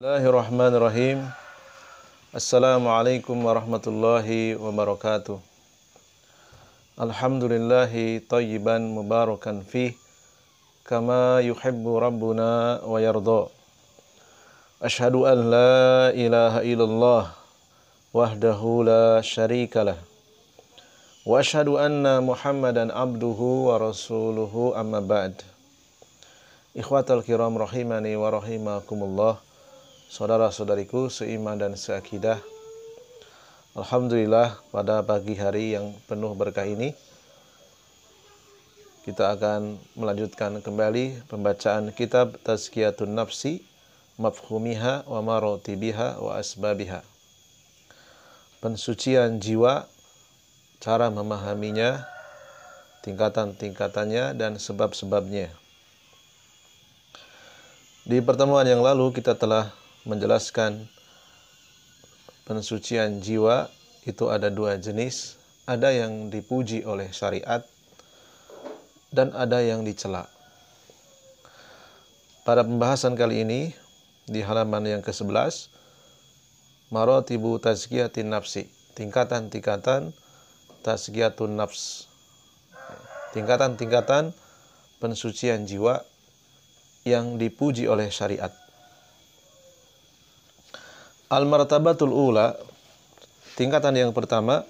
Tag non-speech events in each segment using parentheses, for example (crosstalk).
الله الرحمن الرحيم السلام عليكم ورحمة الله وبركاته الحمد لله طيبا مباركا فيه كما يحب ربنا ويرضى أشهد أن لا إله إلا الله وحده لا شريك له وأشهد أن محمدا عبده ورسوله أما بعد إخوات الكرام رحمني ورحمكم الله saudara-saudariku seiman dan seakidah. Alhamdulillah pada pagi hari yang penuh berkah ini kita akan melanjutkan kembali pembacaan kitab Tazkiyatun Nafsi mafhumiha wa marotibiha wa asbabiha. Pensucian jiwa, cara memahaminya, tingkatan-tingkatannya dan sebab-sebabnya. Di pertemuan yang lalu kita telah menjelaskan pensucian jiwa itu ada dua jenis, ada yang dipuji oleh syariat dan ada yang dicela. Pada pembahasan kali ini di halaman yang ke-11 Marotibu tazkiyatin nafsi, tingkatan-tingkatan tazkiyatun nafs. Tingkatan-tingkatan pensucian jiwa yang dipuji oleh syariat al martabatul ula tingkatan yang pertama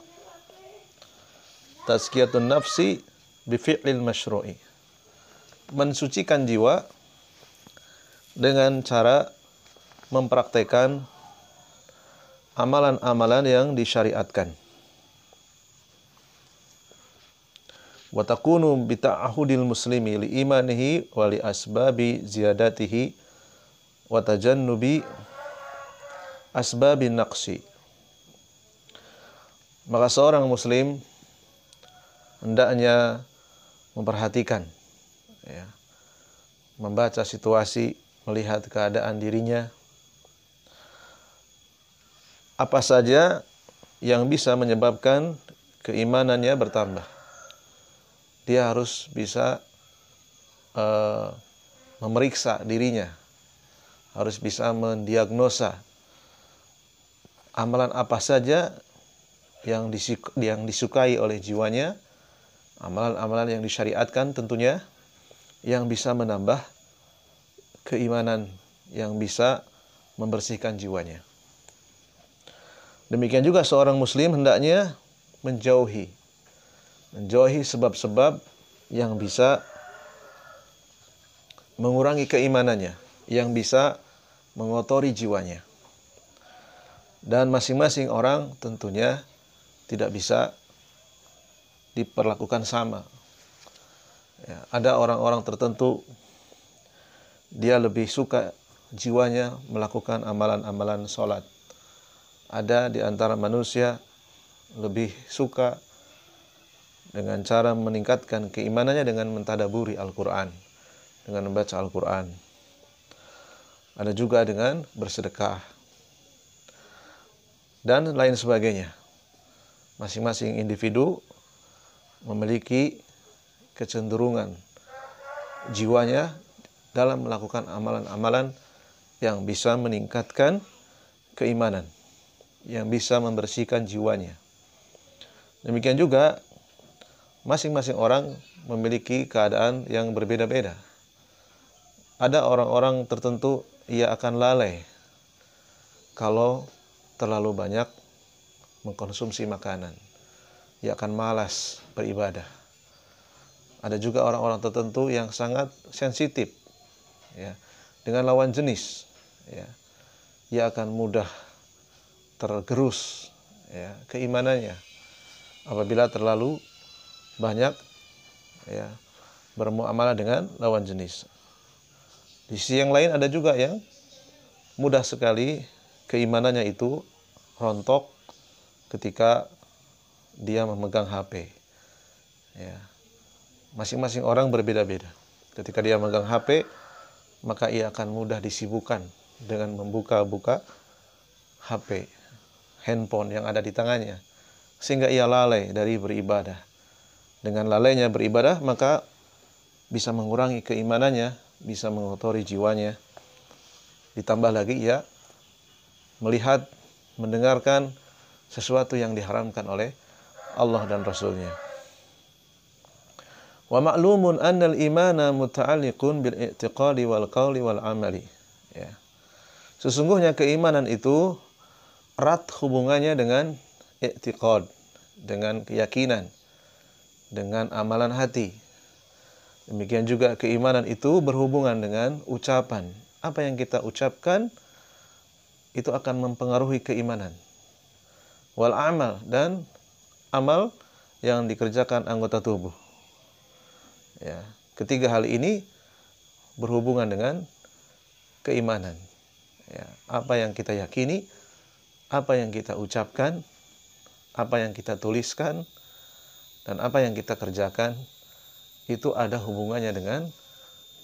tazkiyatun nafsi bi fi'lil masyru'i mensucikan jiwa dengan cara mempraktekkan amalan-amalan yang disyariatkan. Wa takunu bita'ahudil muslimi li imanihi wa li asbabi ziyadatihi wa tajannubi asbabin naqsi. Maka seorang muslim hendaknya memperhatikan ya, membaca situasi, melihat keadaan dirinya apa saja yang bisa menyebabkan keimanannya bertambah. Dia harus bisa uh, memeriksa dirinya, harus bisa mendiagnosa amalan apa saja yang, disukai, yang disukai oleh jiwanya, amalan-amalan yang disyariatkan tentunya, yang bisa menambah keimanan, yang bisa membersihkan jiwanya. Demikian juga seorang muslim hendaknya menjauhi menjauhi sebab-sebab yang bisa mengurangi keimanannya, yang bisa mengotori jiwanya. Dan masing-masing orang tentunya tidak bisa diperlakukan sama. Ya, ada orang-orang tertentu dia lebih suka jiwanya melakukan amalan-amalan sholat. Ada di antara manusia lebih suka dengan cara meningkatkan keimanannya dengan mentadaburi Al-Quran, dengan membaca Al-Quran. Ada juga dengan bersedekah, dan lain sebagainya. Masing-masing individu memiliki kecenderungan jiwanya dalam melakukan amalan-amalan yang bisa meningkatkan keimanan, yang bisa membersihkan jiwanya. Demikian juga masing-masing orang memiliki keadaan yang berbeda-beda. Ada orang-orang tertentu ia akan lalai kalau terlalu banyak mengkonsumsi makanan. Ia akan malas beribadah. Ada juga orang-orang tertentu yang sangat sensitif ya, dengan lawan jenis. Ya. Ia akan mudah tergerus ya, keimanannya apabila terlalu banyak ya, bermuamalah dengan lawan jenis. Di sisi yang lain ada juga yang mudah sekali keimanannya itu rontok ketika dia memegang HP. Ya. Masing-masing orang berbeda-beda. Ketika dia memegang HP, maka ia akan mudah disibukkan dengan membuka-buka HP, handphone yang ada di tangannya. Sehingga ia lalai dari beribadah. Dengan lalainya beribadah, maka bisa mengurangi keimanannya, bisa mengotori jiwanya. Ditambah lagi ia melihat, mendengarkan sesuatu yang diharamkan oleh Allah dan Rasulnya. Wa ma'lumun al imana muta'alliqun bil i'tiqadi wal qawli wal amali. Ya. Sesungguhnya keimanan itu erat hubungannya dengan i'tiqad, dengan keyakinan, dengan amalan hati. Demikian juga keimanan itu berhubungan dengan ucapan. Apa yang kita ucapkan, itu akan mempengaruhi keimanan. Wal amal dan amal yang dikerjakan anggota tubuh. Ya, ketiga hal ini berhubungan dengan keimanan. Ya, apa yang kita yakini, apa yang kita ucapkan, apa yang kita tuliskan, dan apa yang kita kerjakan itu ada hubungannya dengan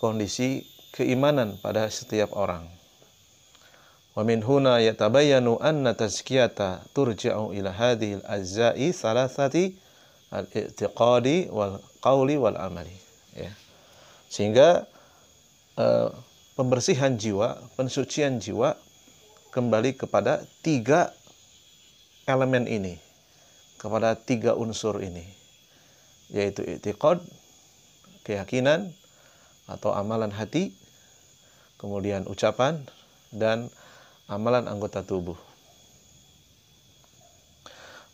kondisi keimanan pada setiap orang. Wa min huna yatabayanu anna tazkiyata turja'u ila hadhil ajza'i salasati al-i'tiqadi wal qawli wal amali. Ya. Sehingga uh, pembersihan jiwa, pensucian jiwa kembali kepada tiga elemen ini, kepada tiga unsur ini, yaitu i'tiqad, keyakinan atau amalan hati, kemudian ucapan dan amalan anggota tubuh.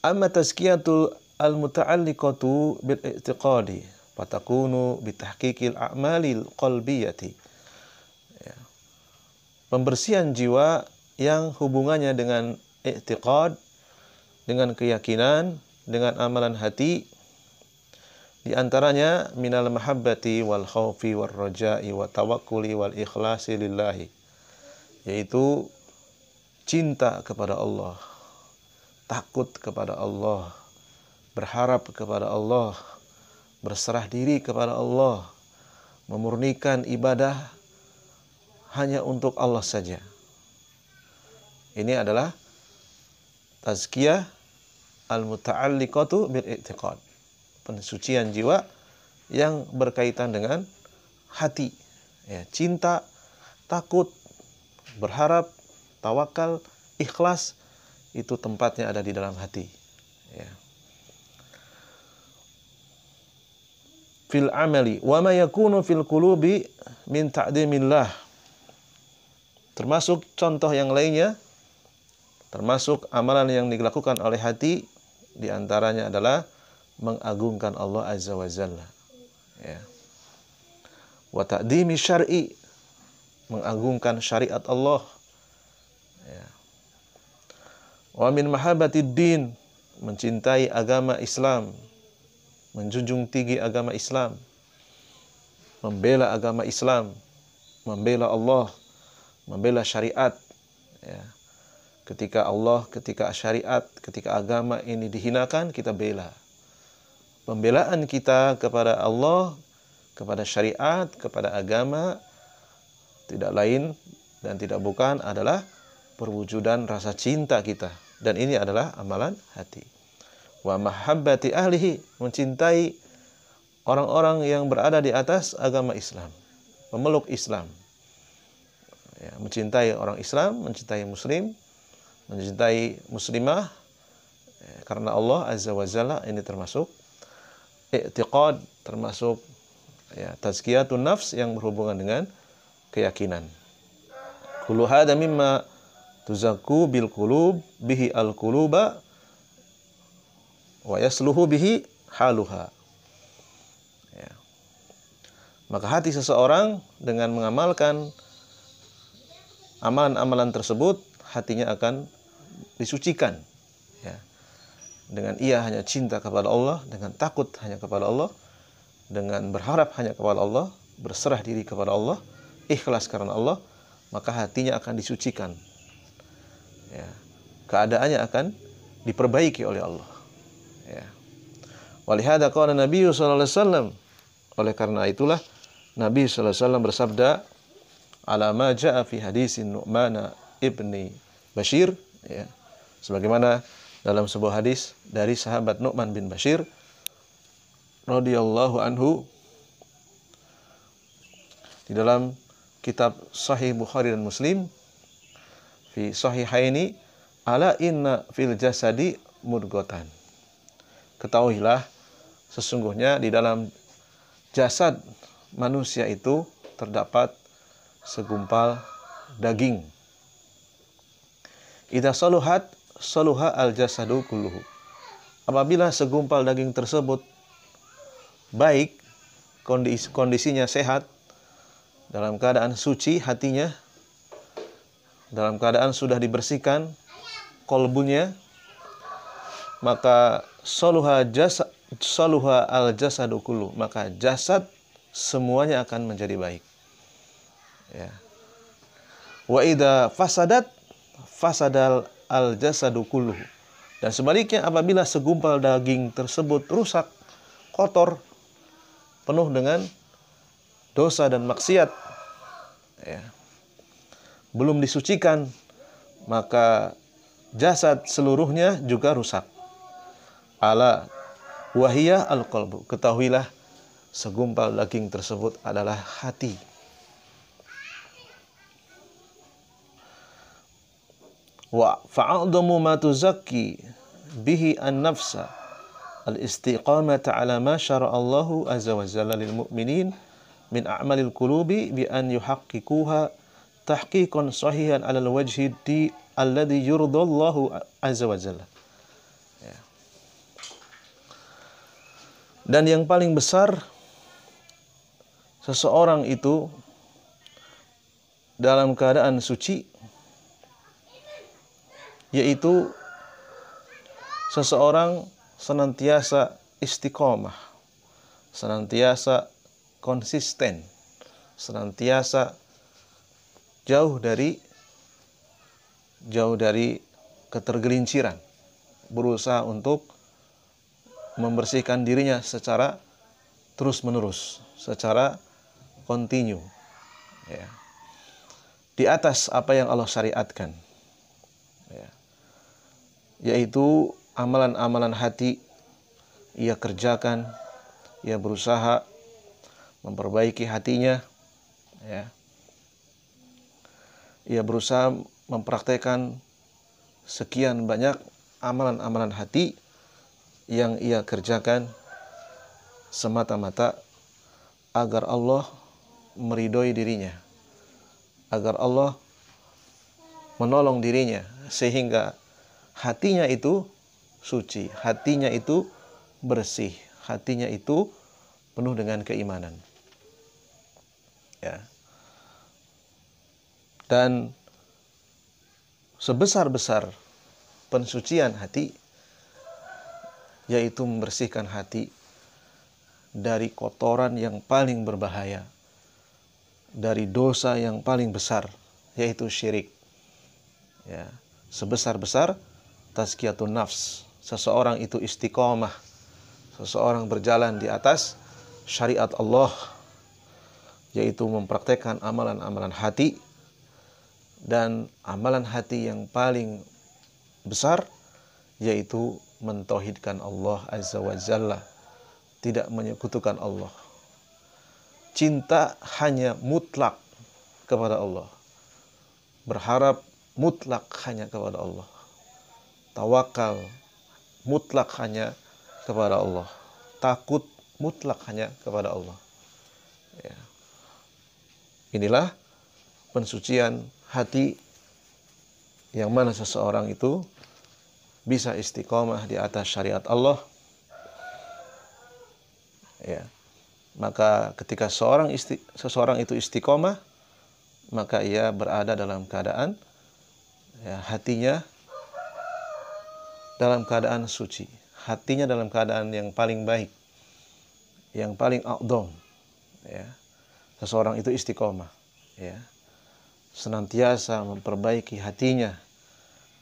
Amma tazkiyatul al-muta'alliqatu bil i'tiqadi fatakunu bitahqiqil a'malil qalbiyati. Ya. Pembersihan jiwa yang hubungannya dengan i'tiqad, dengan keyakinan, dengan amalan hati di antaranya minal mahabbati wal khawfi wal raja'i wa tawakkuli wal ikhlasi lillahi yaitu cinta kepada Allah, takut kepada Allah, berharap kepada Allah, berserah diri kepada Allah, memurnikan ibadah hanya untuk Allah saja. Ini adalah tazkiyah al-muta'alliqatu bil i'tiqad. Pensucian jiwa yang berkaitan dengan hati, ya, cinta, takut, berharap, tawakal, ikhlas itu tempatnya ada di dalam hati. Ya. Fil amali wa ma yakunu fil kulubi min ta'dimillah. Termasuk contoh yang lainnya termasuk amalan yang dilakukan oleh hati diantaranya adalah mengagungkan Allah Azza wa Jalla. Ya. Wa ta'dimi syari'i, mengagungkan syariat Allah Wa min mahabbatid din, mencintai agama Islam, menjunjung tinggi agama Islam, membela agama Islam, membela Allah, membela syariat. Ya. Ketika Allah, ketika syariat, ketika agama ini dihinakan, kita bela. Pembelaan kita kepada Allah, kepada syariat, kepada agama, tidak lain dan tidak bukan adalah perwujudan rasa cinta kita dan ini adalah amalan hati wa mahabbati ahlihi mencintai orang-orang yang berada di atas agama Islam memeluk Islam ya, mencintai orang Islam mencintai muslim mencintai muslimah ya, karena Allah azza wa jalla ini termasuk i'tiqad termasuk ya tazkiyatun nafs yang berhubungan dengan keyakinan kullu hada mimma tuzaku bil kulub bihi al kuluba wa yasluhu bihi haluha ya. maka hati seseorang dengan mengamalkan amalan-amalan tersebut hatinya akan disucikan ya. dengan ia hanya cinta kepada Allah dengan takut hanya kepada Allah dengan berharap hanya kepada Allah berserah diri kepada Allah ikhlas karena Allah maka hatinya akan disucikan ya, keadaannya akan diperbaiki oleh Allah ya. walihada qala Nabi sallallahu alaihi wasallam oleh karena itulah Nabi sallallahu alaihi wasallam bersabda alama jaa fi hadisin Nu'mana ibni Bashir ya sebagaimana dalam sebuah hadis dari sahabat Nu'man bin Bashir radhiyallahu anhu di dalam kitab Sahih Bukhari dan Muslim fi sahihaini ala inna fil jasadi mudgotan. Ketahuilah sesungguhnya di dalam jasad manusia itu terdapat segumpal daging. Idza saluhat saluha al jasadu kulluhu. Apabila segumpal daging tersebut baik kondisi kondisinya sehat dalam keadaan suci hatinya dalam keadaan sudah dibersihkan kolbunya maka soluha jasa soluha al jasadukulu maka jasad semuanya akan menjadi baik ya wa ida fasadat fasadal al jasadukulu dan sebaliknya apabila segumpal daging tersebut rusak kotor penuh dengan dosa dan maksiat ya belum disucikan, maka jasad seluruhnya juga rusak. Ala wahiyah al -qalbu. Ketahuilah segumpal daging tersebut adalah hati. Wa fa'adhamu ma tuzakki bihi an-nafsa al-istiqamata ala ma syara Allahu azza wa jalla lil mu'minin min a'malil qulubi bi an yuhaqqiquha tahqiqan sahihan alal wajhi di alladhi yurdallahu azza wa jalla. Ya. Dan yang paling besar seseorang itu dalam keadaan suci yaitu seseorang senantiasa istiqomah, senantiasa konsisten, senantiasa jauh dari jauh dari ketergelinciran berusaha untuk membersihkan dirinya secara terus-menerus, secara kontinu. Ya. Di atas apa yang Allah syariatkan. Ya. Yaitu amalan-amalan hati ia kerjakan, ia berusaha memperbaiki hatinya, ya ia berusaha mempraktekkan sekian banyak amalan-amalan hati yang ia kerjakan semata-mata agar Allah meridhoi dirinya, agar Allah menolong dirinya sehingga hatinya itu suci, hatinya itu bersih, hatinya itu penuh dengan keimanan. Ya dan sebesar-besar pensucian hati yaitu membersihkan hati dari kotoran yang paling berbahaya dari dosa yang paling besar yaitu syirik ya sebesar-besar tazkiyatun nafs seseorang itu istiqomah seseorang berjalan di atas syariat Allah yaitu mempraktekkan amalan-amalan hati dan amalan hati yang paling besar yaitu mentauhidkan Allah Azza wa Jalla, tidak menyekutukan Allah. Cinta hanya mutlak kepada Allah. Berharap mutlak hanya kepada Allah. Tawakal mutlak hanya kepada Allah. Takut mutlak hanya kepada Allah. Ya. Inilah pensucian hati yang mana seseorang itu bisa istiqomah di atas syariat Allah ya maka ketika seorang isti, seseorang itu istiqomah maka ia berada dalam keadaan ya, hatinya dalam keadaan suci hatinya dalam keadaan yang paling baik yang paling outdom ya seseorang itu istiqomah ya senantiasa memperbaiki hatinya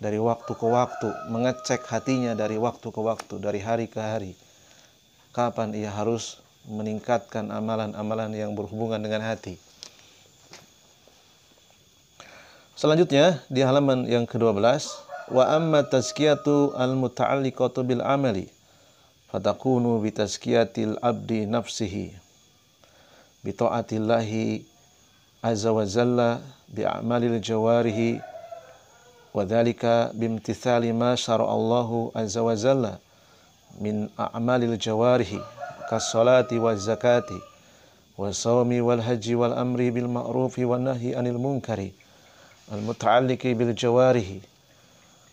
dari waktu ke waktu, mengecek hatinya dari waktu ke waktu, dari hari ke hari. Kapan ia harus meningkatkan amalan-amalan yang berhubungan dengan hati. Selanjutnya di halaman yang ke-12, wa amma tazkiyatu al-muta'alliqatu bil amali fatakunu bi tazkiyatil abdi nafsihi bi ta'atillahi عز وجل بأعمال الجوارح وذلك بامتثال ما شرع الله عز وجل من أعمال الجوارح كالصلاة والزكاة والصوم والحج والأمر بالمعروف والنهي عن المنكر المتعلق بالجوارح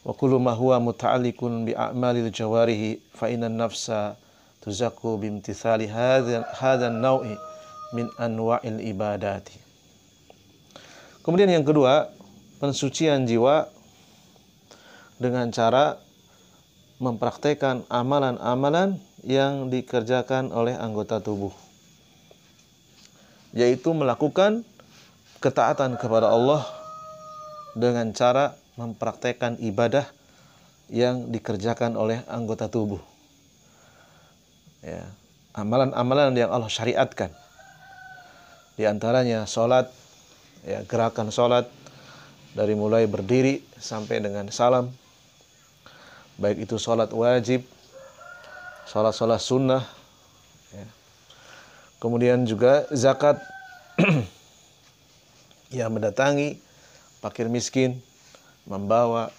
وكل ما هو متعلق بأعمال الجوارح فإن النفس تزكو بامتثال هذا هذا النوع من أنواع العبادات Kemudian yang kedua, pensucian jiwa dengan cara mempraktekkan amalan-amalan yang dikerjakan oleh anggota tubuh yaitu melakukan ketaatan kepada Allah dengan cara mempraktekkan ibadah yang dikerjakan oleh anggota tubuh. amalan ya, amalan-amalan yang Allah syariatkan. Di antaranya sholat, ya, gerakan sholat dari mulai berdiri sampai dengan salam baik itu sholat wajib sholat-sholat sunnah ya. kemudian juga zakat (clears throat) yang mendatangi fakir miskin membawa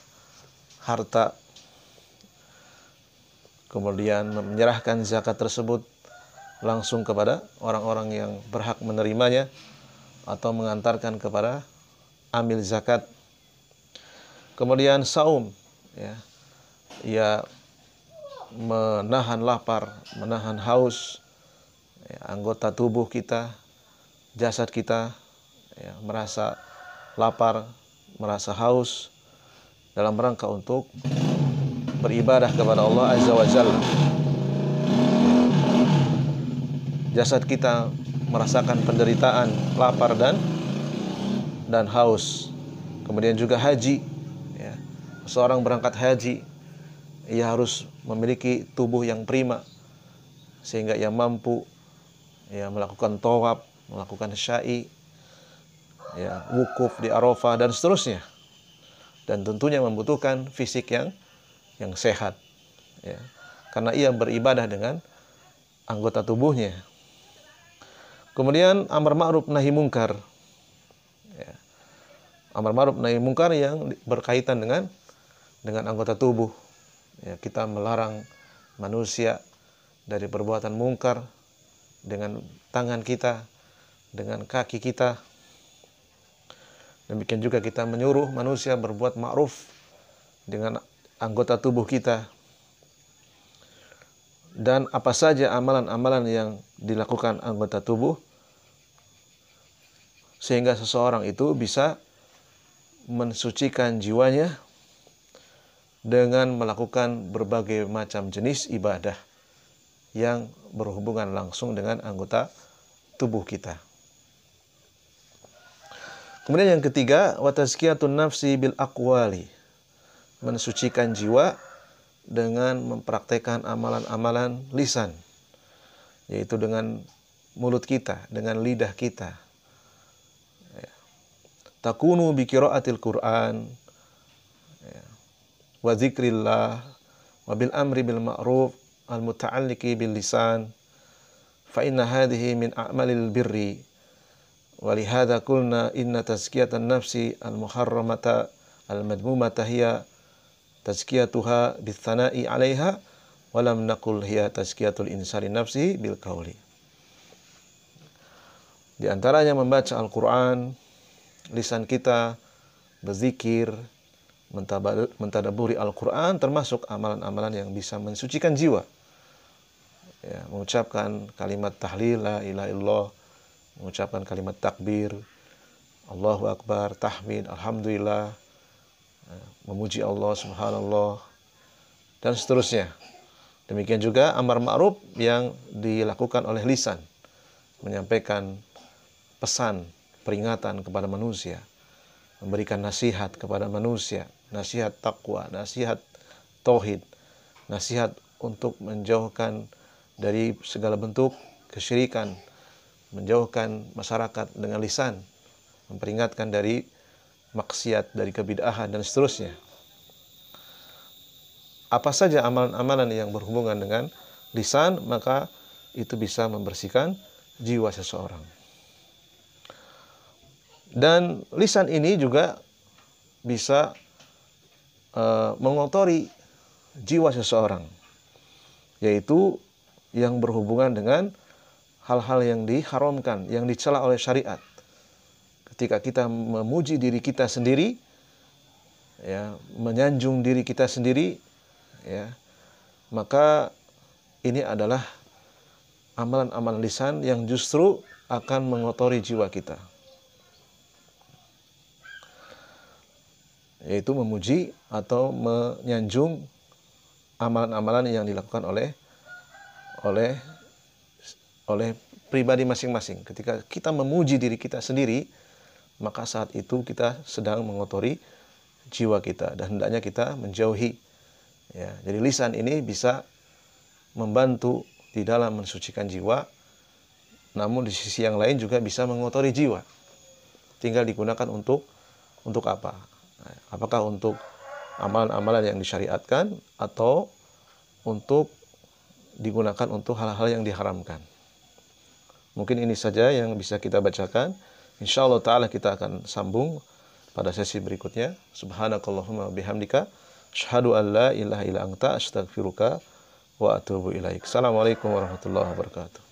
harta kemudian menyerahkan zakat tersebut langsung kepada orang-orang yang berhak menerimanya atau mengantarkan kepada amil zakat. Kemudian saum ya. Ia menahan lapar, menahan haus ya, anggota tubuh kita, jasad kita ya, merasa lapar, merasa haus dalam rangka untuk beribadah kepada Allah Azza wa Jalla. Jasad kita merasakan penderitaan, lapar dan dan haus. Kemudian juga haji. Ya. Seorang berangkat haji, ia harus memiliki tubuh yang prima sehingga ia mampu ya melakukan tawaf, melakukan syai, ya wukuf di Arafah dan seterusnya. Dan tentunya membutuhkan fisik yang yang sehat. Ya. Karena ia beribadah dengan anggota tubuhnya Kemudian amar ma'ruf nahi mungkar. Ya. Amar ma'ruf nahi mungkar yang berkaitan dengan dengan anggota tubuh. Ya, kita melarang manusia dari perbuatan mungkar dengan tangan kita, dengan kaki kita. Demikian juga kita menyuruh manusia berbuat ma'ruf dengan anggota tubuh kita. Dan apa saja amalan-amalan yang dilakukan anggota tubuh sehingga seseorang itu bisa mensucikan jiwanya dengan melakukan berbagai macam jenis ibadah yang berhubungan langsung dengan anggota tubuh kita. Kemudian yang ketiga, watazkiyatun nafsi bil akwali. Mensucikan jiwa dengan mempraktekkan amalan-amalan lisan. Yaitu dengan mulut kita, dengan lidah kita takunu bi qiraatil Qur'an ya. wa dzikrillah wa bil amri bil ma'ruf al muta'alliqi bil lisan fa inna hadhihi min a'malil birri wa li hadha qulna inna tazkiyatan nafsi al muharramata al madmumata hiya tazkiyatuha bis sana'i 'alaiha wa lam naqul hiya tazkiyatul insani nafsi bil qawli di antaranya membaca Al-Qur'an lisan kita berzikir, mentadaburi Al-Quran, termasuk amalan-amalan yang bisa mensucikan jiwa. Ya, mengucapkan kalimat tahlil, la ilaha illallah, mengucapkan kalimat takbir, Allahu Akbar, tahmid, Alhamdulillah, ya, memuji Allah, subhanallah, dan seterusnya. Demikian juga amar ma'ruf yang dilakukan oleh lisan, menyampaikan pesan peringatan kepada manusia, memberikan nasihat kepada manusia, nasihat takwa, nasihat tauhid, nasihat untuk menjauhkan dari segala bentuk kesyirikan, menjauhkan masyarakat dengan lisan, memperingatkan dari maksiat, dari kebidahan dan seterusnya. Apa saja amalan-amalan yang berhubungan dengan lisan, maka itu bisa membersihkan jiwa seseorang. Dan lisan ini juga bisa uh, mengotori jiwa seseorang, yaitu yang berhubungan dengan hal-hal yang diharamkan, yang dicela oleh syariat. Ketika kita memuji diri kita sendiri, ya, menyanjung diri kita sendiri, ya, maka ini adalah amalan-amalan lisan yang justru akan mengotori jiwa kita. yaitu memuji atau menyanjung amalan-amalan yang dilakukan oleh oleh oleh pribadi masing-masing. Ketika kita memuji diri kita sendiri, maka saat itu kita sedang mengotori jiwa kita dan hendaknya kita menjauhi. Ya, jadi lisan ini bisa membantu di dalam mensucikan jiwa, namun di sisi yang lain juga bisa mengotori jiwa. Tinggal digunakan untuk untuk apa? Apakah untuk amalan-amalan yang disyariatkan atau untuk digunakan untuk hal-hal yang diharamkan. Mungkin ini saja yang bisa kita bacakan. Insya Allah Ta'ala kita akan sambung pada sesi berikutnya. Subhanakallahumma bihamdika. Syahadu an la ilaha ila anta astagfiruka wa atubu ilaik. Assalamualaikum warahmatullahi wabarakatuh.